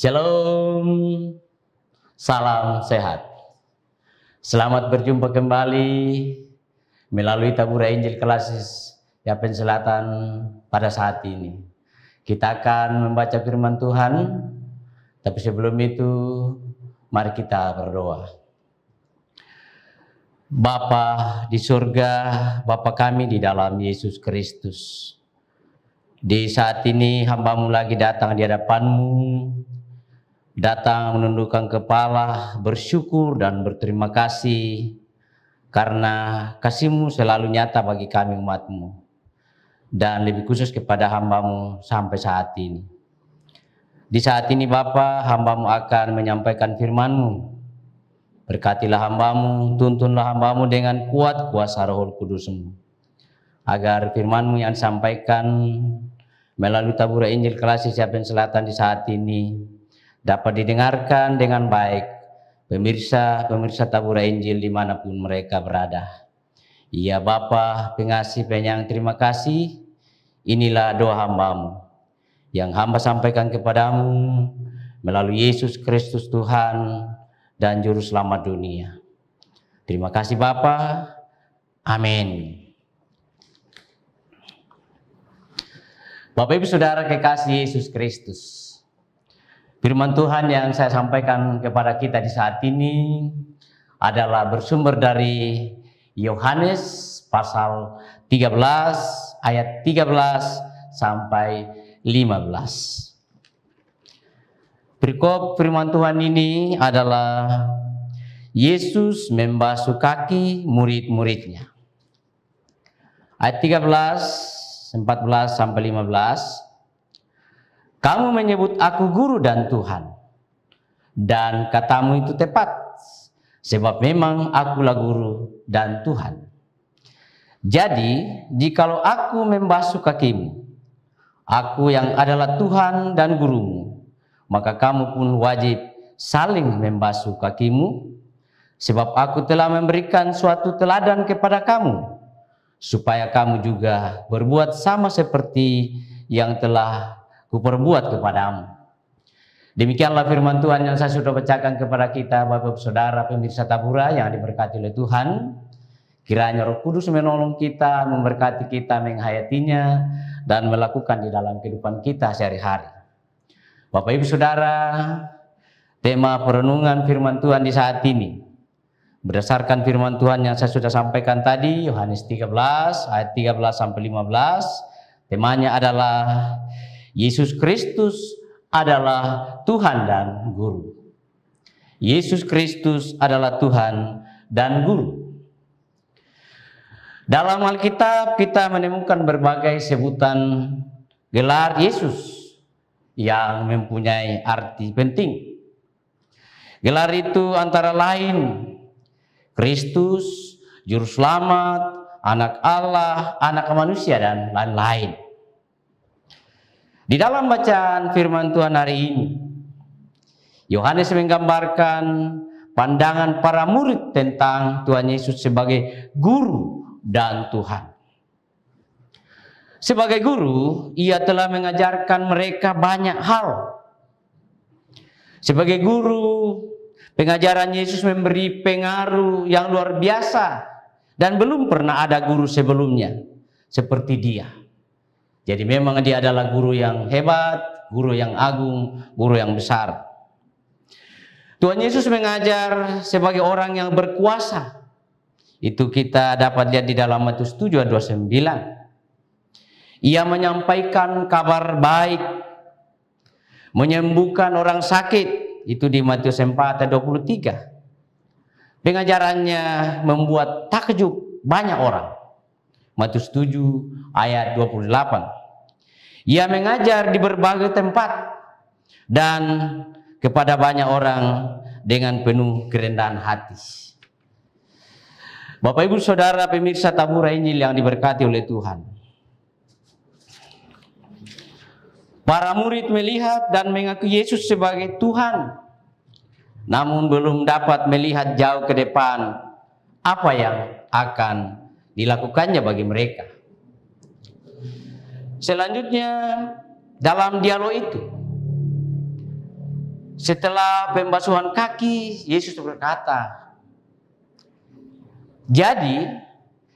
Shalom, salam sehat. Selamat berjumpa kembali melalui Tabura Injil Klasis Yapen Selatan pada saat ini. Kita akan membaca firman Tuhan, tapi sebelum itu mari kita berdoa. Bapa di surga, Bapa kami di dalam Yesus Kristus. Di saat ini hambamu lagi datang di hadapanmu datang menundukkan kepala, bersyukur dan berterima kasih karena kasihmu selalu nyata bagi kami umatmu dan lebih khusus kepada hambamu sampai saat ini. Di saat ini Bapa, hambamu akan menyampaikan firmanmu. Berkatilah hambamu, tuntunlah hambamu dengan kuat kuasa Roh kudusmu. Agar firmanmu yang disampaikan melalui tabura Injil Kelasi Siapin Selatan di saat ini dapat didengarkan dengan baik pemirsa pemirsa tabura Injil dimanapun mereka berada. Ya Bapa pengasih penyayang terima kasih inilah doa hambamu yang hamba sampaikan kepadamu melalui Yesus Kristus Tuhan dan Juru Selamat dunia. Terima kasih Bapa. Amin. Bapak Ibu Saudara kekasih Yesus Kristus. Firman Tuhan yang saya sampaikan kepada kita di saat ini adalah bersumber dari Yohanes pasal 13 ayat 13 sampai 15. Berikut firman Tuhan ini adalah Yesus membasuh kaki murid-muridnya. Ayat 13, 14 sampai 15 kamu menyebut aku guru dan Tuhan. Dan katamu itu tepat, sebab memang akulah guru dan Tuhan. Jadi, jikalau aku membasuh kakimu, aku yang adalah Tuhan dan gurumu, maka kamu pun wajib saling membasuh kakimu, sebab aku telah memberikan suatu teladan kepada kamu, supaya kamu juga berbuat sama seperti yang telah kuperbuat kepadamu. Demikianlah firman Tuhan yang saya sudah bacakan kepada kita Bapak Saudara pemirsa Tabura yang diberkati oleh Tuhan. Kiranya Roh Kudus menolong kita, memberkati kita, menghayatinya dan melakukan di dalam kehidupan kita sehari-hari. Bapak Ibu Saudara, tema perenungan firman Tuhan di saat ini berdasarkan firman Tuhan yang saya sudah sampaikan tadi Yohanes 13 ayat 13 sampai 15 temanya adalah Yesus Kristus adalah Tuhan dan Guru. Yesus Kristus adalah Tuhan dan Guru. Dalam Alkitab kita menemukan berbagai sebutan gelar Yesus yang mempunyai arti penting. Gelar itu antara lain Kristus, Juru Anak Allah, Anak Manusia, dan lain-lain. Di dalam bacaan firman Tuhan hari ini, Yohanes menggambarkan pandangan para murid tentang Tuhan Yesus sebagai guru dan Tuhan. Sebagai guru, ia telah mengajarkan mereka banyak hal. Sebagai guru, pengajaran Yesus memberi pengaruh yang luar biasa dan belum pernah ada guru sebelumnya seperti dia. Jadi memang dia adalah guru yang hebat, guru yang agung, guru yang besar. Tuhan Yesus mengajar sebagai orang yang berkuasa. Itu kita dapat lihat di dalam Matius 7 29. Ia menyampaikan kabar baik, menyembuhkan orang sakit. Itu di Matius 4 23. Pengajarannya membuat takjub banyak orang. Matius 7 ayat 28 ia mengajar di berbagai tempat dan kepada banyak orang dengan penuh kerendahan hati Bapak Ibu Saudara pemirsa tabura Injil yang diberkati oleh Tuhan Para murid melihat dan mengaku Yesus sebagai Tuhan namun belum dapat melihat jauh ke depan apa yang akan dilakukannya bagi mereka. Selanjutnya dalam dialog itu setelah pembasuhan kaki Yesus berkata Jadi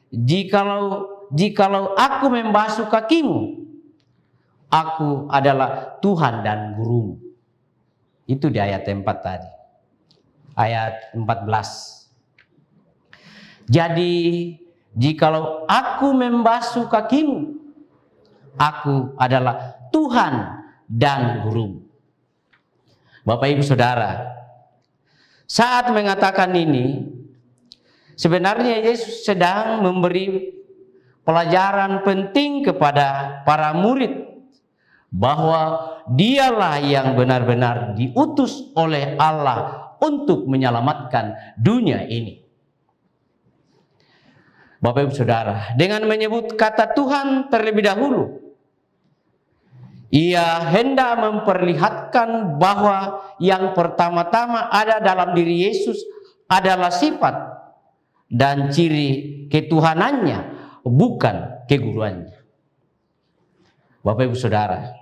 jikalau jikalau aku membasuh kakimu aku adalah Tuhan dan gurumu. Itu di ayat 4 tadi. Ayat 14. Jadi jikalau aku membasuh kakimu Aku adalah Tuhan dan guru. Bapak Ibu Saudara, saat mengatakan ini, sebenarnya Yesus sedang memberi pelajaran penting kepada para murid bahwa dialah yang benar-benar diutus oleh Allah untuk menyelamatkan dunia ini. Bapak Ibu Saudara, dengan menyebut kata Tuhan terlebih dahulu, ia hendak memperlihatkan bahwa yang pertama-tama ada dalam diri Yesus adalah sifat dan ciri ketuhanannya, bukan keguruannya. Bapak Ibu Saudara,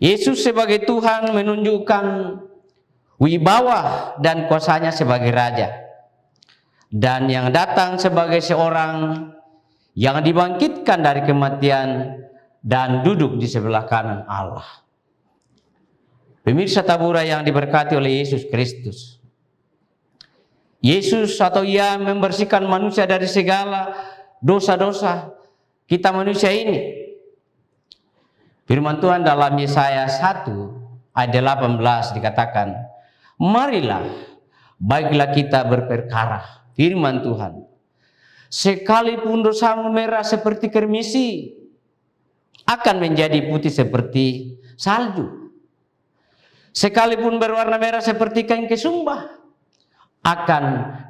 Yesus sebagai Tuhan menunjukkan wibawa dan kuasanya sebagai raja. Dan yang datang sebagai seorang yang dibangkitkan dari kematian dan duduk di sebelah kanan Allah. Pemirsa tabura yang diberkati oleh Yesus Kristus. Yesus atau ia membersihkan manusia dari segala dosa-dosa kita manusia ini. Firman Tuhan dalam Yesaya 1 ayat 18 dikatakan, "Marilah baiklah kita berperkara." Firman Tuhan. Sekalipun dosamu merah seperti kermisi, akan menjadi putih seperti salju. Sekalipun berwarna merah seperti kain kesumbah, akan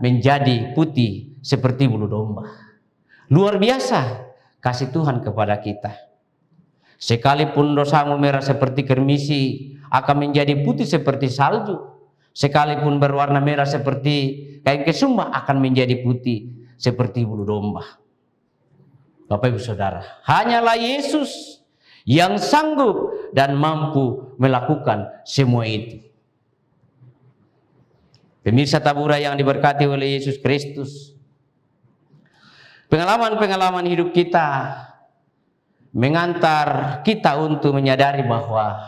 menjadi putih seperti bulu domba. Luar biasa kasih Tuhan kepada kita. Sekalipun dosamu merah seperti kermisi, akan menjadi putih seperti salju. Sekalipun berwarna merah seperti kain kesumbah, akan menjadi putih seperti bulu domba. Bapak Ibu Saudara, hanyalah Yesus yang sanggup dan mampu melakukan semua itu. Pemirsa tabura yang diberkati oleh Yesus Kristus. Pengalaman-pengalaman hidup kita mengantar kita untuk menyadari bahwa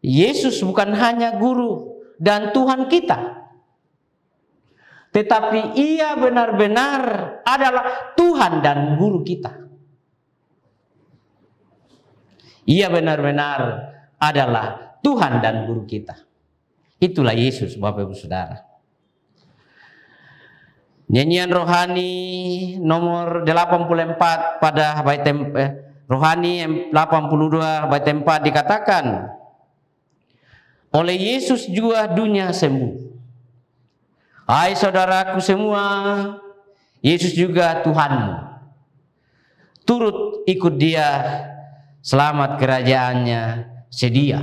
Yesus bukan hanya guru dan Tuhan kita, tetapi ia benar-benar adalah Tuhan dan guru kita. Ia benar-benar adalah Tuhan dan guru kita. Itulah Yesus, Bapak Ibu Saudara. Nyanyian rohani nomor 84 pada bait eh, rohani 82 bait 4 dikatakan oleh Yesus juga dunia sembuh. Hai saudaraku semua, Yesus juga Tuhanmu. Turut ikut dia, selamat kerajaannya, sedia.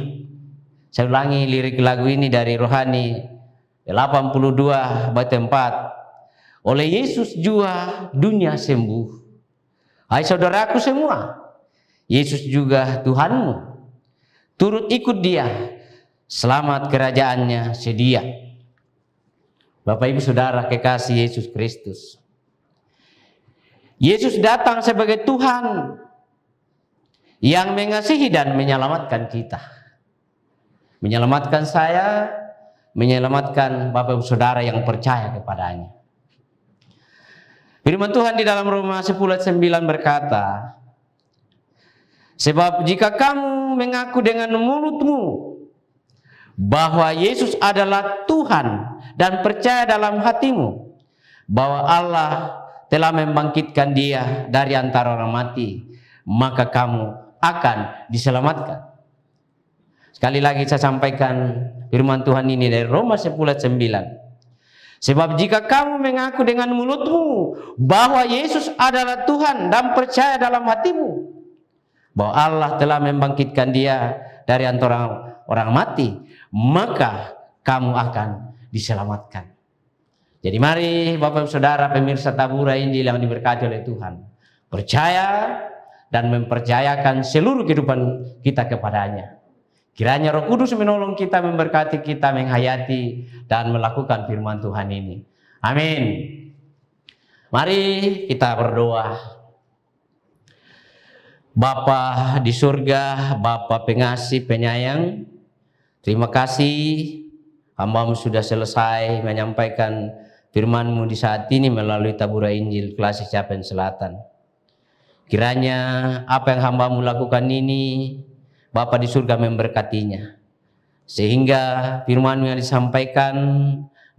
Saya ulangi lirik lagu ini dari Rohani 82 bait 4. Oleh Yesus jua dunia sembuh. Hai saudaraku semua, Yesus juga Tuhanmu. Turut ikut dia, selamat kerajaannya sedia. Bapak Ibu Saudara kekasih Yesus Kristus. Yesus datang sebagai Tuhan yang mengasihi dan menyelamatkan kita. Menyelamatkan saya, menyelamatkan Bapak Ibu Saudara yang percaya kepadanya. Firman Tuhan di dalam Roma 10 ayat 9 berkata, Sebab jika kamu mengaku dengan mulutmu bahwa Yesus adalah Tuhan dan percaya dalam hatimu bahwa Allah telah membangkitkan dia dari antara orang mati, maka kamu akan diselamatkan. Sekali lagi saya sampaikan firman Tuhan ini dari Roma 10 9. Sebab jika kamu mengaku dengan mulutmu bahwa Yesus adalah Tuhan dan percaya dalam hatimu bahwa Allah telah membangkitkan dia dari antara orang mati, maka kamu akan diselamatkan. Jadi mari Bapak Saudara pemirsa Tabura Injil yang diberkati oleh Tuhan. Percaya dan mempercayakan seluruh kehidupan kita kepadanya. Kiranya Roh Kudus menolong kita, memberkati kita, menghayati dan melakukan firman Tuhan ini. Amin. Mari kita berdoa. Bapa di surga, Bapa pengasih, penyayang, terima kasih hambamu sudah selesai menyampaikan firmanmu di saat ini melalui tabura Injil Klasik Capen Selatan. Kiranya apa yang hambamu lakukan ini, Bapa di surga memberkatinya. Sehingga firmanmu yang disampaikan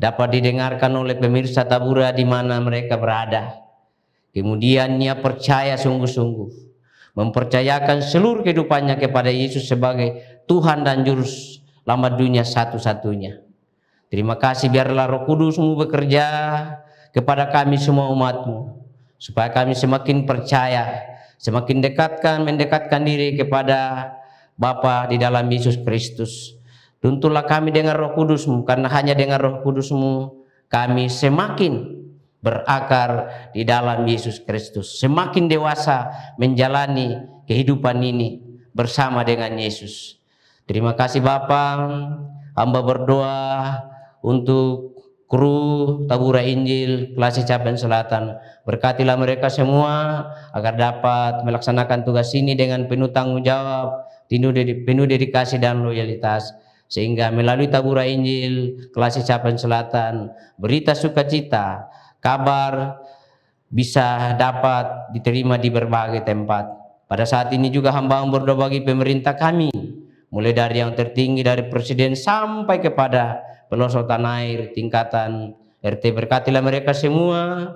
dapat didengarkan oleh pemirsa tabura di mana mereka berada. Kemudiannya percaya sungguh-sungguh. Mempercayakan seluruh kehidupannya kepada Yesus sebagai Tuhan dan Juru Selamat dunia satu-satunya. Terima kasih biarlah roh kudusmu bekerja kepada kami semua umatmu. Supaya kami semakin percaya, semakin dekatkan, mendekatkan diri kepada Bapa di dalam Yesus Kristus. Tuntulah kami dengan roh kudusmu, karena hanya dengan roh kudusmu kami semakin berakar di dalam Yesus Kristus. Semakin dewasa menjalani kehidupan ini bersama dengan Yesus. Terima kasih Bapak, hamba berdoa untuk kru Tabura Injil Kelasi Capen Selatan. Berkatilah mereka semua agar dapat melaksanakan tugas ini dengan penuh tanggung jawab, penuh dedikasi dan loyalitas. Sehingga melalui Tabura Injil kelas Capen Selatan, berita sukacita, kabar bisa dapat diterima di berbagai tempat. Pada saat ini juga hamba berdoa bagi pemerintah kami, mulai dari yang tertinggi dari presiden sampai kepada tanah air tingkatan RT berkatilah mereka semua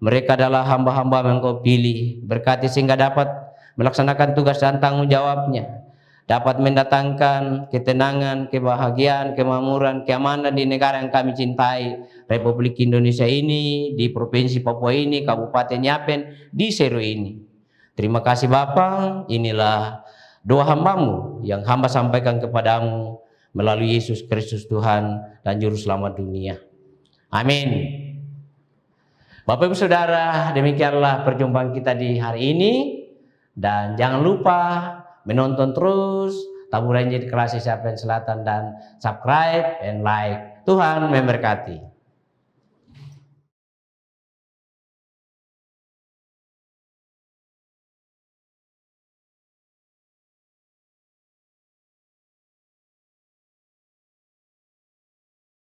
mereka adalah hamba-hamba yang kau pilih berkati sehingga dapat melaksanakan tugas dan tanggung jawabnya dapat mendatangkan ketenangan, kebahagiaan, kemamuran, keamanan di negara yang kami cintai, Republik Indonesia ini, di Provinsi Papua ini, Kabupaten Yapen, di Seru ini. Terima kasih Bapak, inilah doa hambamu yang hamba sampaikan kepadamu melalui Yesus Kristus Tuhan dan Juru Selamat dunia. Amin. Bapak Ibu Saudara, demikianlah perjumpaan kita di hari ini. Dan jangan lupa menonton terus Tabu Ranger Kelasi Selatan dan subscribe and like. Tuhan memberkati.